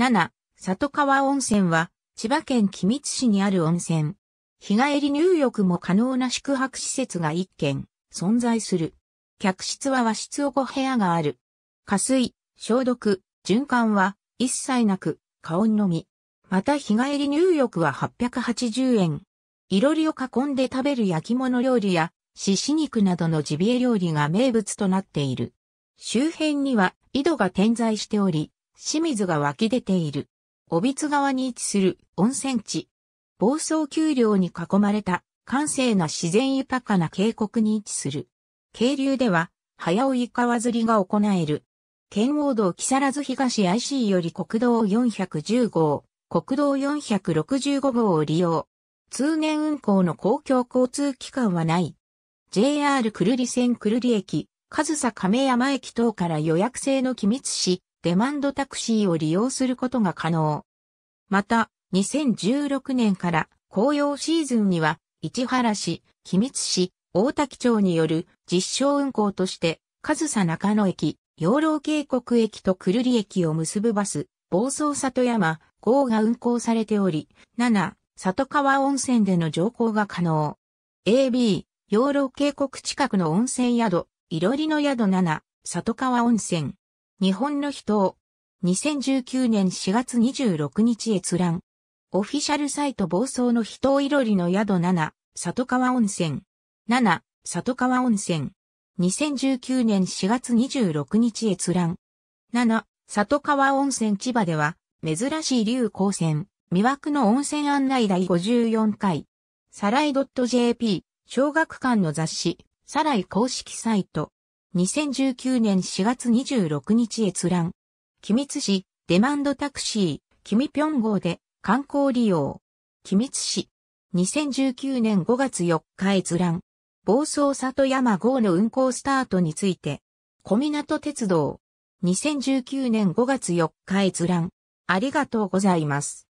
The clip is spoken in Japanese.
7、里川温泉は、千葉県君津市にある温泉。日帰り入浴も可能な宿泊施設が1軒、存在する。客室は和室を5部屋がある。加水、消毒、循環は、一切なく、加温のみ。また日帰り入浴は880円。いろりを囲んで食べる焼き物料理や、獅子肉などのジビエ料理が名物となっている。周辺には井戸が点在しており、清水が湧き出ている。尾津川に位置する温泉地。房総丘陵に囲まれた閑静な自然豊かな渓谷に位置する。渓流では、早追い川釣りが行える。圏央道木更津東 IC より国道410号、国道465号を利用。通年運行の公共交通機関はない。JR 久留里線久留里駅、上総亀山駅等から予約制の機密し。デマンドタクシーを利用することが可能。また、2016年から紅葉シーズンには、市原市、君津市、大滝町による実証運行として、上総中野駅、養老渓谷駅と久留里駅を結ぶバス、房総里山、号が運行されており、7、里川温泉での乗降が可能。AB、養老渓谷近くの温泉宿、いろりの宿7、里川温泉、日本の人を、2019年4月26日閲覧。オフィシャルサイト暴走の人いろりの宿7、里川温泉。7、里川温泉。2019年4月26日閲覧。7、里川温泉千葉では、珍しい流行線、魅惑の温泉案内第54回。サライ .jp、小学館の雑誌、サライ公式サイト。2019年4月26日閲覧。君津市、デマンドタクシー、君ぴょん号で観光利用。君津市、2019年5月4日閲覧。暴走里山号の運行スタートについて。小港鉄道、2019年5月4日閲覧。ありがとうございます。